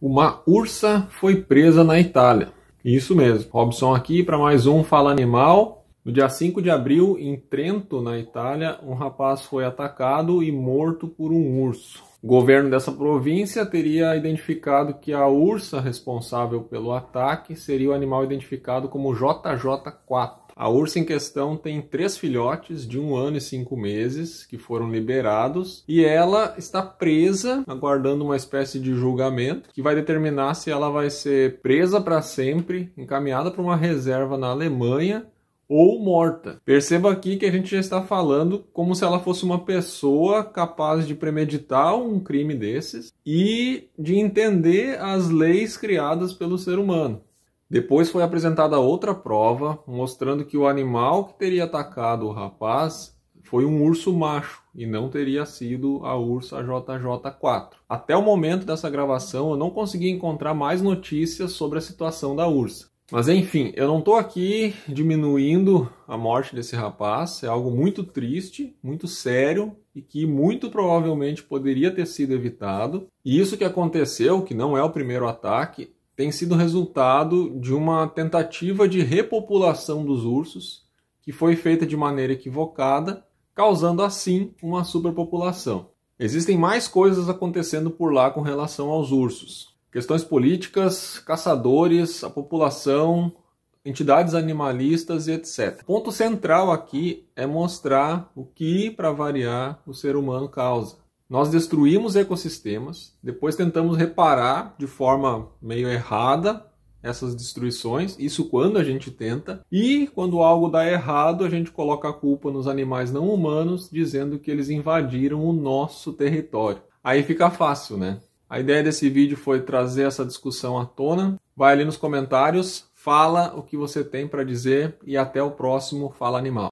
Uma ursa foi presa na Itália. Isso mesmo. Robson aqui para mais um Fala Animal. No dia 5 de abril, em Trento, na Itália, um rapaz foi atacado e morto por um urso. O governo dessa província teria identificado que a ursa responsável pelo ataque seria o animal identificado como JJ4. A ursa em questão tem três filhotes de um ano e cinco meses que foram liberados e ela está presa, aguardando uma espécie de julgamento que vai determinar se ela vai ser presa para sempre, encaminhada para uma reserva na Alemanha ou morta. Perceba aqui que a gente já está falando como se ela fosse uma pessoa capaz de premeditar um crime desses e de entender as leis criadas pelo ser humano. Depois foi apresentada outra prova mostrando que o animal que teria atacado o rapaz foi um urso macho e não teria sido a ursa JJ4. Até o momento dessa gravação eu não consegui encontrar mais notícias sobre a situação da ursa. Mas enfim, eu não estou aqui diminuindo a morte desse rapaz, é algo muito triste, muito sério e que muito provavelmente poderia ter sido evitado. E isso que aconteceu, que não é o primeiro ataque, tem sido resultado de uma tentativa de repopulação dos ursos que foi feita de maneira equivocada, causando assim uma superpopulação. Existem mais coisas acontecendo por lá com relação aos ursos. Questões políticas, caçadores, a população, entidades animalistas e etc. O ponto central aqui é mostrar o que, para variar, o ser humano causa nós destruímos ecossistemas, depois tentamos reparar de forma meio errada essas destruições, isso quando a gente tenta, e quando algo dá errado, a gente coloca a culpa nos animais não humanos, dizendo que eles invadiram o nosso território. Aí fica fácil, né? A ideia desse vídeo foi trazer essa discussão à tona. Vai ali nos comentários, fala o que você tem para dizer e até o próximo Fala Animal.